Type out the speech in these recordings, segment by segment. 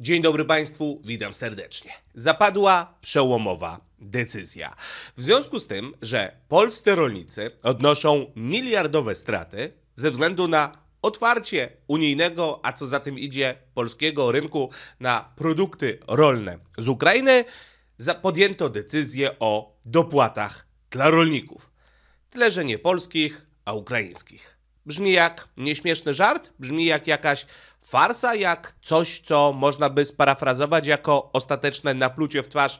Dzień dobry Państwu, witam serdecznie. Zapadła przełomowa decyzja. W związku z tym, że polscy rolnicy odnoszą miliardowe straty ze względu na otwarcie unijnego, a co za tym idzie polskiego rynku na produkty rolne z Ukrainy, podjęto decyzję o dopłatach dla rolników. Tyle, że nie polskich, a ukraińskich. Brzmi jak nieśmieszny żart, brzmi jak jakaś farsa, jak coś, co można by sparafrazować jako ostateczne naplucie w twarz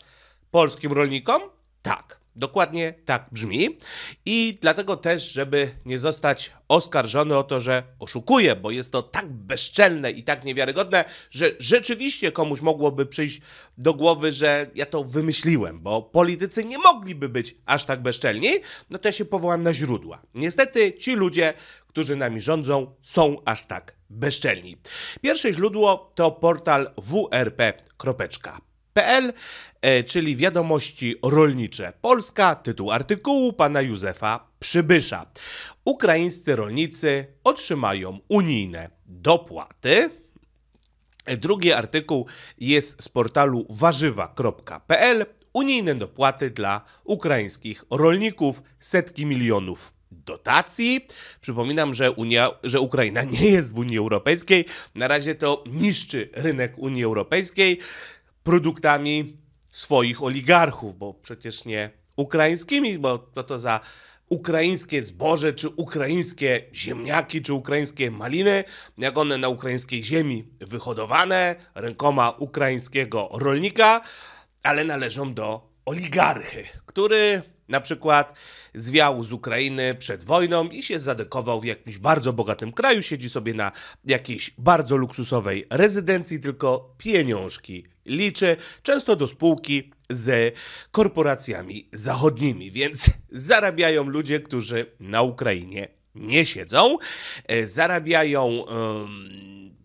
polskim rolnikom? Tak. Dokładnie tak brzmi. I dlatego też, żeby nie zostać oskarżony o to, że oszukuje, bo jest to tak bezczelne i tak niewiarygodne, że rzeczywiście komuś mogłoby przyjść do głowy, że ja to wymyśliłem, bo politycy nie mogliby być aż tak bezczelni, no to ja się powołam na źródła. Niestety ci ludzie, którzy nami rządzą, są aż tak bezczelni. Pierwsze źródło to portal wrp. PL, e, czyli wiadomości rolnicze Polska, tytuł artykułu pana Józefa Przybysza. Ukraińscy rolnicy otrzymają unijne dopłaty. E, drugi artykuł jest z portalu warzywa.pl. Unijne dopłaty dla ukraińskich rolników, setki milionów dotacji. Przypominam, że, Unia, że Ukraina nie jest w Unii Europejskiej. Na razie to niszczy rynek Unii Europejskiej produktami swoich oligarchów, bo przecież nie ukraińskimi, bo to to za ukraińskie zboże, czy ukraińskie ziemniaki, czy ukraińskie maliny, jak one na ukraińskiej ziemi wyhodowane rękoma ukraińskiego rolnika, ale należą do oligarchy, który na przykład zwiał z Ukrainy przed wojną i się zadekował w jakimś bardzo bogatym kraju, siedzi sobie na jakiejś bardzo luksusowej rezydencji, tylko pieniążki liczy, często do spółki z korporacjami zachodnimi, więc zarabiają ludzie, którzy na Ukrainie nie siedzą, e, zarabiają um,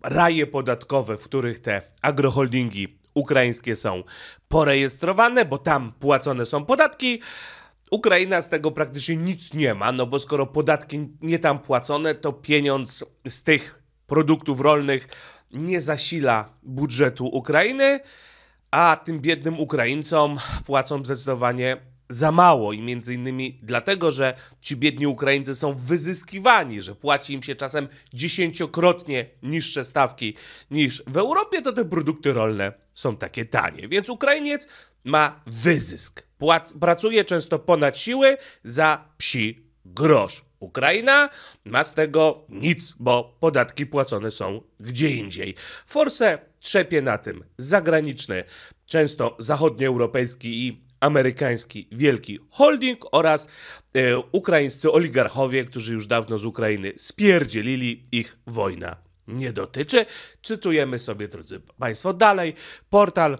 raje podatkowe, w których te agroholdingi ukraińskie są porejestrowane, bo tam płacone są podatki. Ukraina z tego praktycznie nic nie ma, no bo skoro podatki nie tam płacone, to pieniądz z tych produktów rolnych nie zasila budżetu Ukrainy, a tym biednym Ukraińcom płacą zdecydowanie za mało i między innymi dlatego, że ci biedni Ukraińcy są wyzyskiwani, że płaci im się czasem dziesięciokrotnie niższe stawki niż w Europie, to te produkty rolne są takie tanie. Więc Ukrainiec ma wyzysk. Pracuje często ponad siły za psi grosz. Ukraina ma z tego nic, bo podatki płacone są gdzie indziej. Forse trzepie na tym zagraniczny, często zachodnioeuropejski i amerykański wielki holding oraz e, ukraińscy oligarchowie, którzy już dawno z Ukrainy spierdzielili ich wojna nie dotyczy. Czytujemy sobie, drodzy Państwo, dalej portal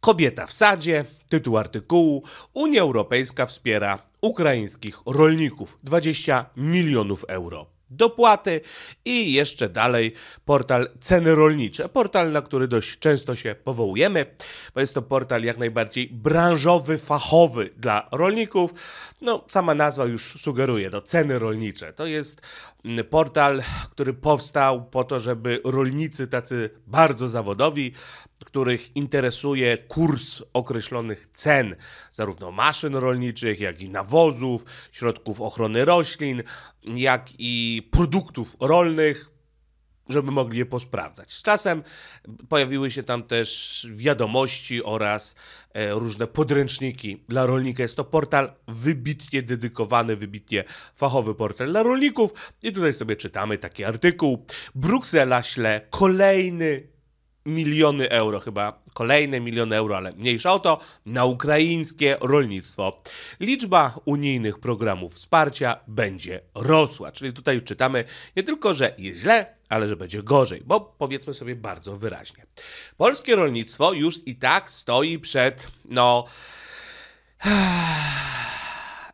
Kobieta w sadzie, tytuł artykułu, Unia Europejska wspiera ukraińskich rolników 20 milionów euro. Dopłaty i jeszcze dalej portal Ceny Rolnicze, portal, na który dość często się powołujemy, bo jest to portal jak najbardziej branżowy, fachowy dla rolników. No, sama nazwa już sugeruje, to, no, Ceny Rolnicze. To jest mm, portal, który powstał po to, żeby rolnicy tacy bardzo zawodowi których interesuje kurs określonych cen, zarówno maszyn rolniczych, jak i nawozów, środków ochrony roślin, jak i produktów rolnych, żeby mogli je posprawdzać. Z czasem pojawiły się tam też wiadomości oraz e, różne podręczniki dla rolnika. Jest to portal wybitnie dedykowany, wybitnie fachowy portal dla rolników. I tutaj sobie czytamy taki artykuł. Bruksela śle kolejny miliony euro chyba, kolejne miliony euro, ale mniejsza o to, na ukraińskie rolnictwo. Liczba unijnych programów wsparcia będzie rosła, czyli tutaj czytamy nie tylko, że jest źle, ale że będzie gorzej, bo powiedzmy sobie bardzo wyraźnie. Polskie rolnictwo już i tak stoi przed, no,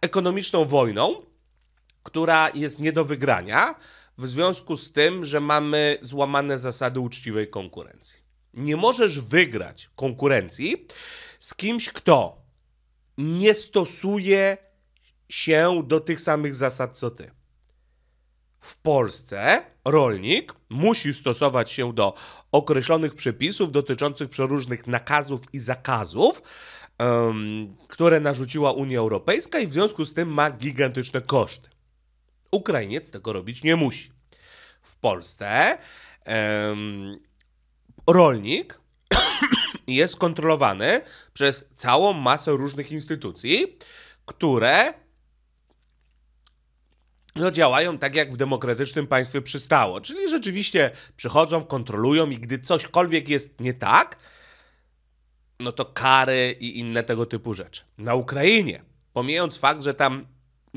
ekonomiczną wojną, która jest nie do wygrania, w związku z tym, że mamy złamane zasady uczciwej konkurencji. Nie możesz wygrać konkurencji z kimś, kto nie stosuje się do tych samych zasad co ty. W Polsce rolnik musi stosować się do określonych przepisów dotyczących przeróżnych nakazów i zakazów, um, które narzuciła Unia Europejska, i w związku z tym ma gigantyczne koszty. Ukrainiec tego robić nie musi. W Polsce em, rolnik jest kontrolowany przez całą masę różnych instytucji, które no, działają tak, jak w demokratycznym państwie przystało. Czyli rzeczywiście przychodzą, kontrolują i gdy cośkolwiek jest nie tak, no to kary i inne tego typu rzeczy. Na Ukrainie, pomijając fakt, że tam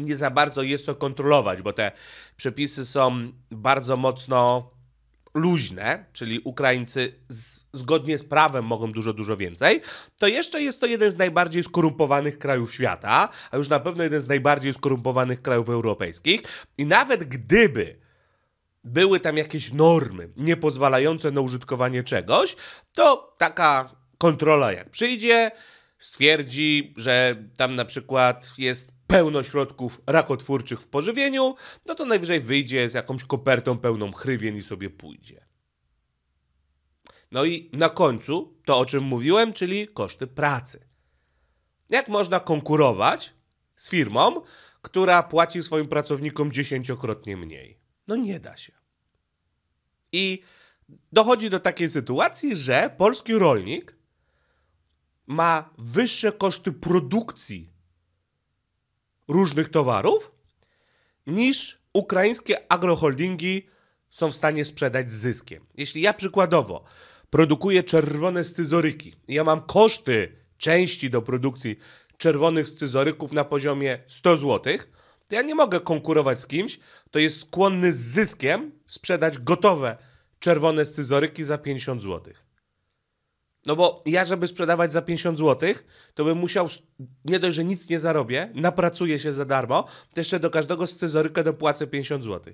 nie za bardzo jest to kontrolować, bo te przepisy są bardzo mocno luźne, czyli Ukraińcy z, zgodnie z prawem mogą dużo, dużo więcej, to jeszcze jest to jeden z najbardziej skorumpowanych krajów świata, a już na pewno jeden z najbardziej skorumpowanych krajów europejskich. I nawet gdyby były tam jakieś normy niepozwalające na użytkowanie czegoś, to taka kontrola jak przyjdzie, stwierdzi, że tam na przykład jest pełno środków rakotwórczych w pożywieniu, no to najwyżej wyjdzie z jakąś kopertą pełną chrywien i sobie pójdzie. No i na końcu to, o czym mówiłem, czyli koszty pracy. Jak można konkurować z firmą, która płaci swoim pracownikom dziesięciokrotnie mniej? No nie da się. I dochodzi do takiej sytuacji, że polski rolnik ma wyższe koszty produkcji różnych towarów, niż ukraińskie agroholdingi są w stanie sprzedać z zyskiem. Jeśli ja przykładowo produkuję czerwone scyzoryki, ja mam koszty części do produkcji czerwonych scyzoryków na poziomie 100 zł, to ja nie mogę konkurować z kimś, kto jest skłonny z zyskiem sprzedać gotowe czerwone scyzoryki za 50 złotych. No bo ja, żeby sprzedawać za 50 zł, to bym musiał, nie dość, że nic nie zarobię, napracuję się za darmo, to jeszcze do każdego scyzoryka dopłacę 50 zł.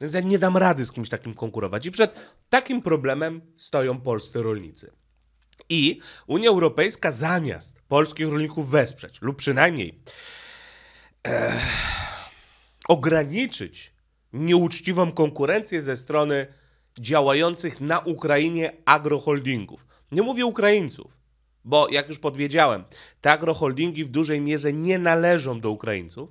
Więc ja nie dam rady z kimś takim konkurować. I przed takim problemem stoją polscy rolnicy. I Unia Europejska zamiast polskich rolników wesprzeć, lub przynajmniej e, ograniczyć nieuczciwą konkurencję ze strony działających na Ukrainie agroholdingów. Nie mówię Ukraińców, bo jak już podwiedziałem, te agroholdingi w dużej mierze nie należą do Ukraińców.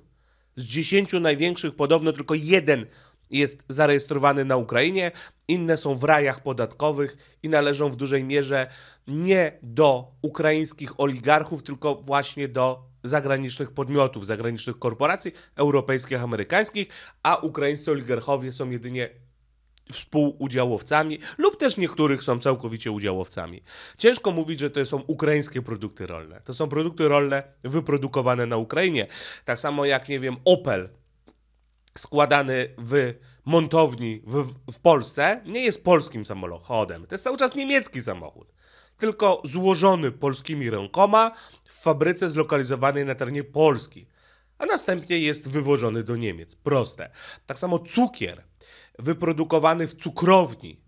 Z dziesięciu największych podobno tylko jeden jest zarejestrowany na Ukrainie, inne są w rajach podatkowych i należą w dużej mierze nie do ukraińskich oligarchów, tylko właśnie do zagranicznych podmiotów, zagranicznych korporacji europejskich, amerykańskich, a ukraińscy oligarchowie są jedynie współudziałowcami lub też niektórych są całkowicie udziałowcami. Ciężko mówić, że to są ukraińskie produkty rolne. To są produkty rolne wyprodukowane na Ukrainie. Tak samo jak, nie wiem, Opel składany w montowni w, w Polsce nie jest polskim samochodem. To jest cały czas niemiecki samochód tylko złożony polskimi rękoma w fabryce zlokalizowanej na terenie Polski, a następnie jest wywożony do Niemiec. Proste. Tak samo cukier wyprodukowany w cukrowni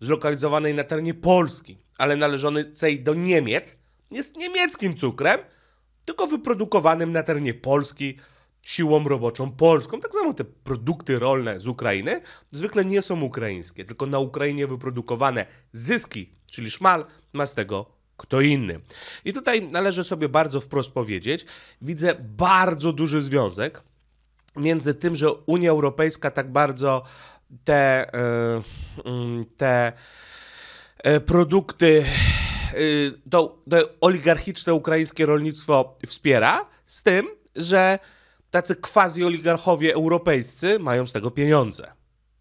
zlokalizowanej na terenie Polski, ale należącej do Niemiec, jest niemieckim cukrem, tylko wyprodukowanym na terenie Polski siłą roboczą polską. Tak samo te produkty rolne z Ukrainy zwykle nie są ukraińskie, tylko na Ukrainie wyprodukowane zyski, czyli szmal, ma z tego kto inny. I tutaj należy sobie bardzo wprost powiedzieć, widzę bardzo duży związek między tym, że Unia Europejska tak bardzo te, e, mm, te e, produkty, e, to, to oligarchiczne ukraińskie rolnictwo wspiera, z tym, że tacy quasi-oligarchowie europejscy mają z tego pieniądze.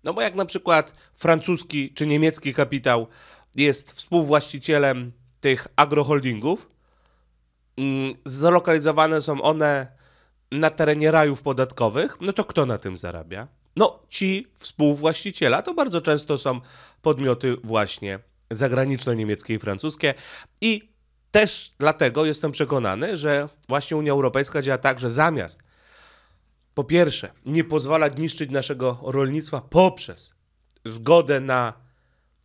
No bo jak na przykład francuski czy niemiecki kapitał jest współwłaścicielem tych agroholdingów, mm, zlokalizowane są one na terenie rajów podatkowych, no to kto na tym zarabia? No, ci współwłaściciela to bardzo często są podmioty właśnie zagraniczne, niemieckie i francuskie i też dlatego jestem przekonany, że właśnie Unia Europejska działa tak, że zamiast po pierwsze nie pozwala niszczyć naszego rolnictwa poprzez zgodę na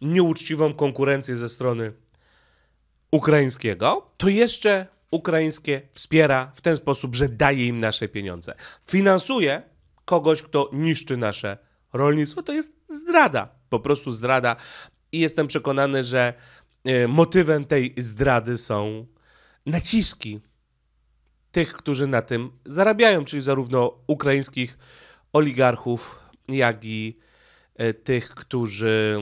nieuczciwą konkurencję ze strony ukraińskiego, to jeszcze ukraińskie wspiera w ten sposób, że daje im nasze pieniądze. Finansuje kogoś, kto niszczy nasze rolnictwo, to jest zdrada, po prostu zdrada. I jestem przekonany, że e, motywem tej zdrady są naciski tych, którzy na tym zarabiają, czyli zarówno ukraińskich oligarchów, jak i e, tych, którzy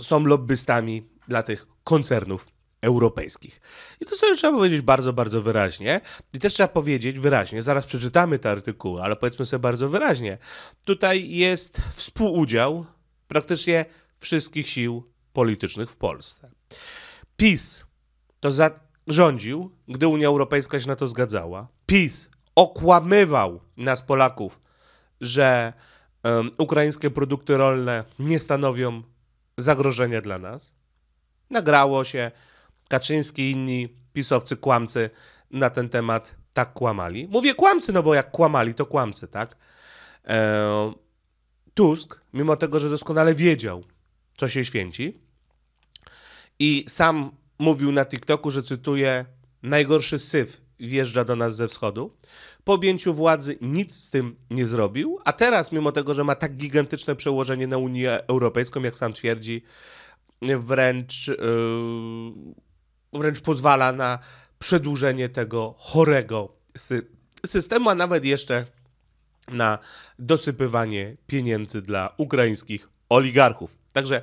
są lobbystami dla tych koncernów europejskich. I to sobie trzeba powiedzieć bardzo, bardzo wyraźnie. I też trzeba powiedzieć wyraźnie, zaraz przeczytamy te artykuły, ale powiedzmy sobie bardzo wyraźnie. Tutaj jest współudział praktycznie wszystkich sił politycznych w Polsce. PiS to za rządził, gdy Unia Europejska się na to zgadzała. PiS okłamywał nas Polaków, że um, ukraińskie produkty rolne nie stanowią zagrożenia dla nas. Nagrało się Kaczyński i inni pisowcy, kłamcy na ten temat tak kłamali. Mówię kłamcy, no bo jak kłamali, to kłamcy, tak? E, Tusk, mimo tego, że doskonale wiedział, co się święci, i sam mówił na TikToku, że cytuję: Najgorszy syf wjeżdża do nas ze wschodu. Po objęciu władzy nic z tym nie zrobił, a teraz, mimo tego, że ma tak gigantyczne przełożenie na Unię Europejską, jak sam twierdzi, wręcz. Yy wręcz pozwala na przedłużenie tego chorego sy systemu, a nawet jeszcze na dosypywanie pieniędzy dla ukraińskich oligarchów. Także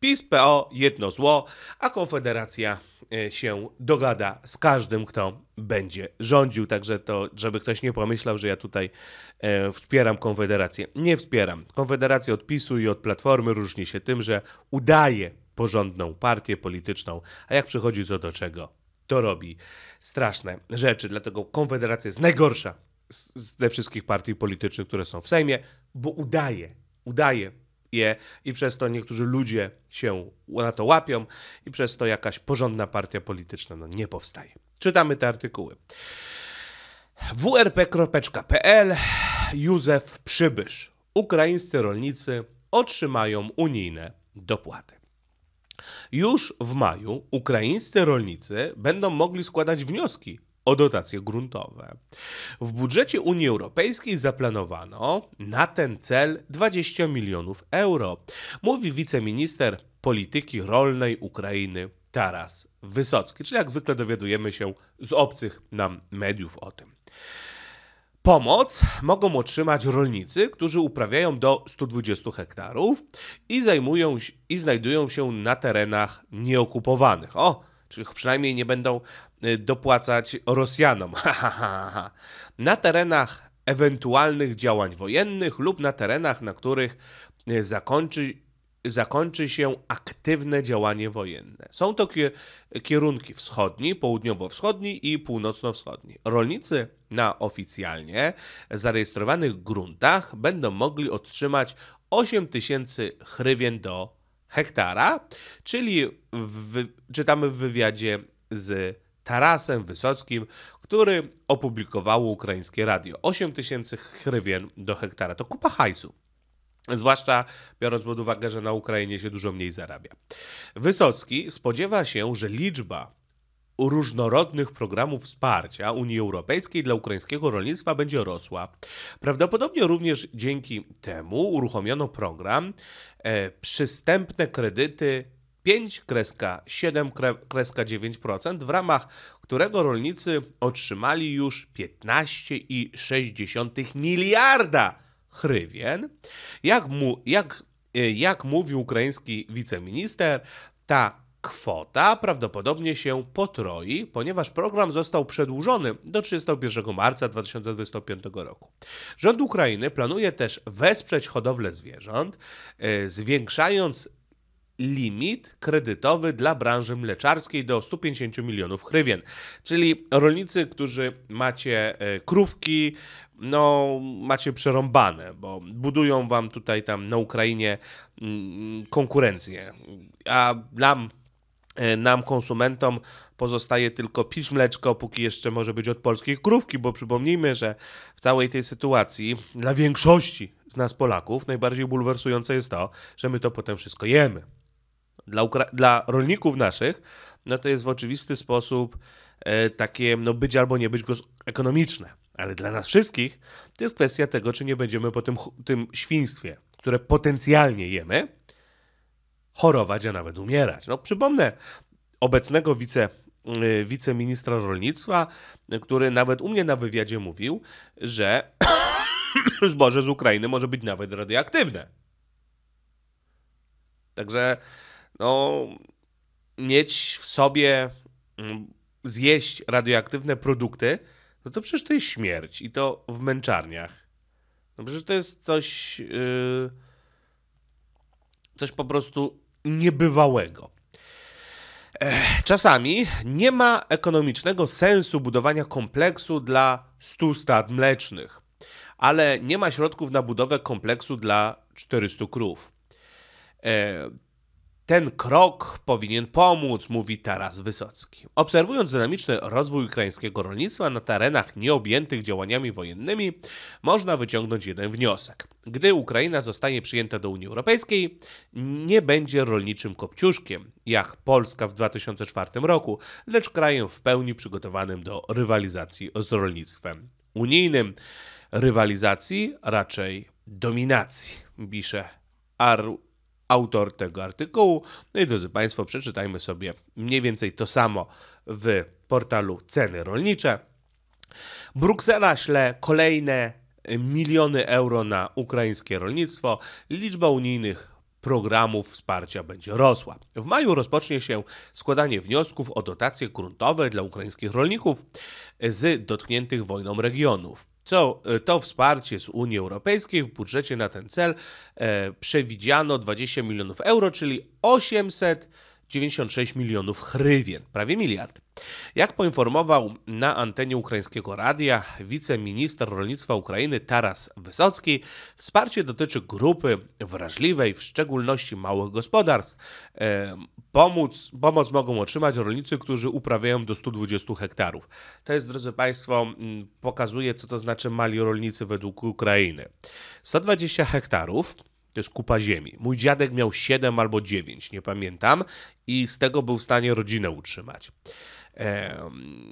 PiS, PO jedno zło, a Konfederacja e, się dogada z każdym, kto będzie rządził. Także to, żeby ktoś nie pomyślał, że ja tutaj e, wspieram Konfederację. Nie wspieram. Konfederacja od PiSu i od Platformy różni się tym, że udaje porządną partię polityczną, a jak przychodzi co do czego, to robi straszne rzeczy. Dlatego Konfederacja jest najgorsza ze wszystkich partii politycznych, które są w Sejmie, bo udaje, udaje je i przez to niektórzy ludzie się na to łapią i przez to jakaś porządna partia polityczna no, nie powstaje. Czytamy te artykuły. wrp.pl Józef Przybysz. Ukraińscy rolnicy otrzymają unijne dopłaty. Już w maju ukraińscy rolnicy będą mogli składać wnioski o dotacje gruntowe. W budżecie Unii Europejskiej zaplanowano na ten cel 20 milionów euro, mówi wiceminister polityki rolnej Ukrainy Taras Wysocki, czyli jak zwykle dowiadujemy się z obcych nam mediów o tym. Pomoc mogą otrzymać rolnicy, którzy uprawiają do 120 hektarów i, zajmują, i znajdują się na terenach nieokupowanych. O, czyli przynajmniej nie będą y, dopłacać Rosjanom. na terenach ewentualnych działań wojennych lub na terenach, na których y, zakończy zakończy się aktywne działanie wojenne. Są to kierunki wschodni, południowo-wschodni i północno-wschodni. Rolnicy na oficjalnie zarejestrowanych gruntach będą mogli otrzymać 8000 hrywien do hektara, czyli w, czytamy w wywiadzie z Tarasem Wysockim, który opublikowało ukraińskie radio. 8000 hrywien do hektara to kupa hajsu. Zwłaszcza biorąc pod uwagę, że na Ukrainie się dużo mniej zarabia. Wysocki spodziewa się, że liczba różnorodnych programów wsparcia Unii Europejskiej dla ukraińskiego rolnictwa będzie rosła. Prawdopodobnie również dzięki temu uruchomiono program e, przystępne kredyty 5,7,9%, w ramach którego rolnicy otrzymali już 15,6 miliarda hrywien. Jak, mu, jak, e, jak mówił ukraiński wiceminister, ta kwota prawdopodobnie się potroi, ponieważ program został przedłużony do 31 marca 2025 roku. Rząd Ukrainy planuje też wesprzeć hodowlę zwierząt, e, zwiększając limit kredytowy dla branży mleczarskiej do 150 milionów hrywien. Czyli rolnicy, którzy macie e, krówki, no macie przerąbane, bo budują wam tutaj tam na Ukrainie mm, konkurencję. A nam e, nam konsumentom pozostaje tylko pić mleczko, póki jeszcze może być od polskich krówki, bo przypomnijmy, że w całej tej sytuacji dla większości z nas Polaków najbardziej bulwersujące jest to, że my to potem wszystko jemy dla, Ukra- dla rolników naszych, no to jest w oczywisty sposób e, takie no być albo nie być ekonomiczne. Ale dla nas wszystkich to jest kwestia tego, czy nie będziemy po tym, tym świństwie, które potencjalnie jemy, chorować, a nawet umierać. No przypomnę obecnego wice, y, wiceministra rolnictwa, który nawet u mnie na wywiadzie mówił, że zboże z Ukrainy może być nawet radioaktywne. Także no, mieć w sobie, mm, zjeść radioaktywne produkty, no to przecież to jest śmierć i to w męczarniach. No przecież to jest coś, yy, coś po prostu niebywałego. czasami nie ma ekonomicznego sensu budowania kompleksu dla 100 stad mlecznych, ale nie ma środków na budowę kompleksu dla 400 krów. Ten krok powinien pomóc, mówi Taras Wysocki. Obserwując dynamiczny rozwój ukraińskiego rolnictwa na terenach nieobjętych działaniami wojennymi, można wyciągnąć jeden wniosek. Gdy Ukraina zostanie przyjęta do Unii Europejskiej, nie będzie rolniczym kopciuszkiem, jak Polska w 2004 roku, lecz krajem w pełni przygotowanym do rywalizacji z rolnictwem unijnym. Rywalizacji raczej dominacji, pisze Arł autor tego artykułu. No i drodzy Państwo, przeczytajmy sobie mniej więcej to samo w portalu Ceny Rolnicze. Bruksela śle kolejne miliony euro na ukraińskie rolnictwo. Liczba unijnych programów wsparcia będzie rosła. W maju rozpocznie się składanie wniosków o dotacje gruntowe dla ukraińskich rolników z dotkniętych wojną regionów. Co e, to wsparcie z Unii Europejskiej w budżecie na ten cel e, przewidziano 20 milionów euro, czyli 800 96 milionów hrywien, prawie miliard. Jak poinformował na antenie ukraińskiego radia wiceminister rolnictwa Ukrainy Taras Wysocki, wsparcie dotyczy grupy wrażliwej, w szczególności małych gospodarstw. E, pomóc, pomoc mogą otrzymać rolnicy, którzy uprawiają do 120 hektarów. To jest, drodzy Państwo, pokazuje, co to znaczy mali rolnicy według Ukrainy. 120 hektarów to jest kupa ziemi. Mój dziadek miał 7 albo 9, nie pamiętam, i z tego był w stanie rodzinę utrzymać.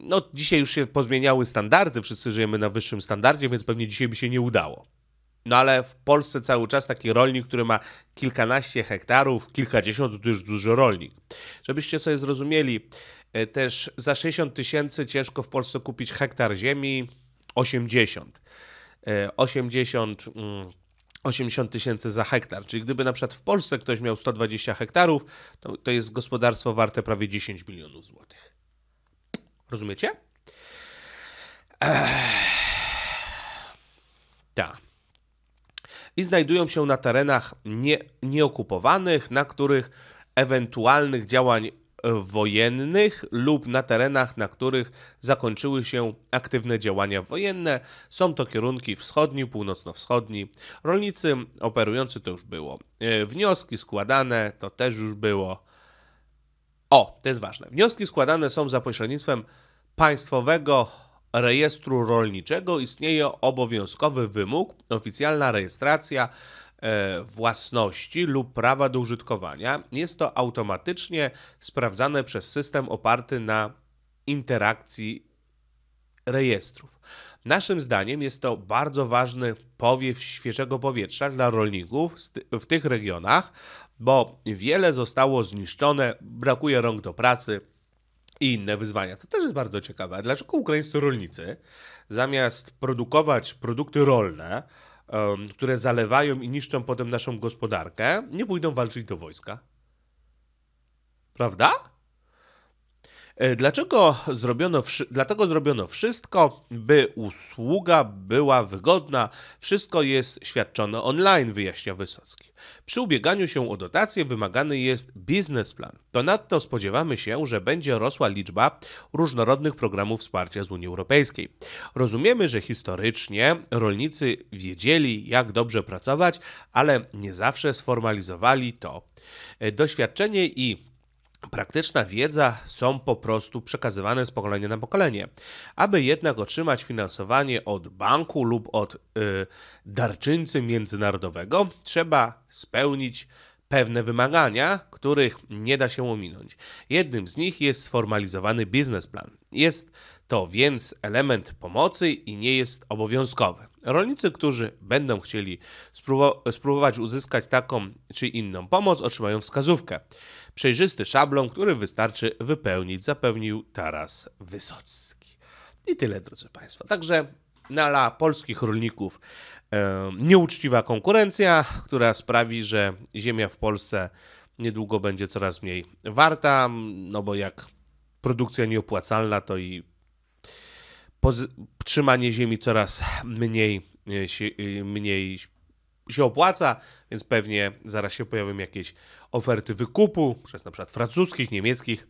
No, dzisiaj już się pozmieniały standardy, wszyscy żyjemy na wyższym standardzie, więc pewnie dzisiaj by się nie udało. No ale w Polsce cały czas taki rolnik, który ma kilkanaście hektarów, kilkadziesiąt, to już duży rolnik. Żebyście sobie zrozumieli, e, też za 60 tysięcy ciężko w Polsce kupić hektar ziemi, 80. 80. E, mm, 80 tysięcy za hektar. Czyli gdyby na przykład w Polsce ktoś miał 120 hektarów, to, to jest gospodarstwo warte prawie 10 milionów złotych. Rozumiecie? Eee, tak. I znajdują się na terenach nie, nieokupowanych, na których ewentualnych działań wojennych lub na terenach, na których zakończyły się aktywne działania wojenne. Są to kierunki wschodni, północno-wschodni. Rolnicy operujący to już było. E, wnioski składane to też już było. O, to jest ważne. Wnioski składane są za pośrednictwem Państwowego Rejestru Rolniczego. Istnieje obowiązkowy wymóg, oficjalna rejestracja E, własności lub prawa do użytkowania, jest to automatycznie sprawdzane przez system oparty na interakcji rejestrów. Naszym zdaniem jest to bardzo ważny powiew świeżego powietrza dla rolników w tych regionach, bo wiele zostało zniszczone, brakuje rąk do pracy i inne wyzwania. To też jest bardzo ciekawe. Dlaczego ukraińscy rolnicy zamiast produkować produkty rolne, um, które zalewają i niszczą potem naszą gospodarkę, nie pójdą walczyć do wojska. Prawda? E, dlaczego zrobiono, dlatego zrobiono wszystko, by usługa była wygodna. Wszystko jest świadczone online, wyjaśnia Wysocki. Przy ubieganiu się o dotację wymagany jest biznesplan. Ponadto spodziewamy się, że będzie rosła liczba różnorodnych programów wsparcia z Unii Europejskiej. Rozumiemy, że historycznie rolnicy wiedzieli, jak dobrze pracować, ale nie zawsze sformalizowali to. E, doświadczenie i Praktyczna wiedza są po prostu przekazywane z pokolenia na pokolenie. Aby jednak otrzymać finansowanie od banku lub od yy, darczyńcy międzynarodowego, trzeba spełnić pewne wymagania, których nie da się ominąć. Jednym z nich jest sformalizowany biznesplan. Jest to więc element pomocy i nie jest obowiązkowy. Rolnicy, którzy będą chcieli spróbować uzyskać taką czy inną pomoc, otrzymają wskazówkę. Przejrzysty szablon, który wystarczy wypełnić, zapewnił Taras Wysocki. I tyle, drodzy Państwo. Także la polskich rolników e, nieuczciwa konkurencja, która sprawi, że ziemia w Polsce niedługo będzie coraz mniej warta, no bo jak produkcja nieopłacalna, to i trzymanie ziemi coraz mniej, e, e, mniej się opłaca, więc pewnie zaraz się pojawią jakieś oferty wykupu przez na przykład francuskich, niemieckich,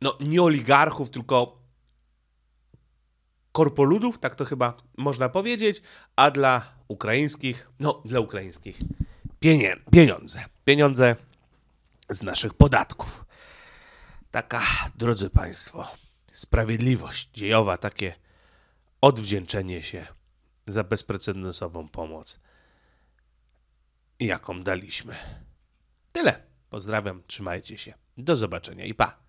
no nie oligarchów, tylko korpoludów, tak to chyba można powiedzieć, a dla ukraińskich, no dla ukraińskich pienie, pieniądze. Pieniądze z naszych podatków. Taka, drodzy Państwo, sprawiedliwość dziejowa, takie odwdzięczenie się za bezprecedensową pomoc jaką daliśmy. Tyle. Pozdrawiam, trzymajcie się. Do zobaczenia i pa!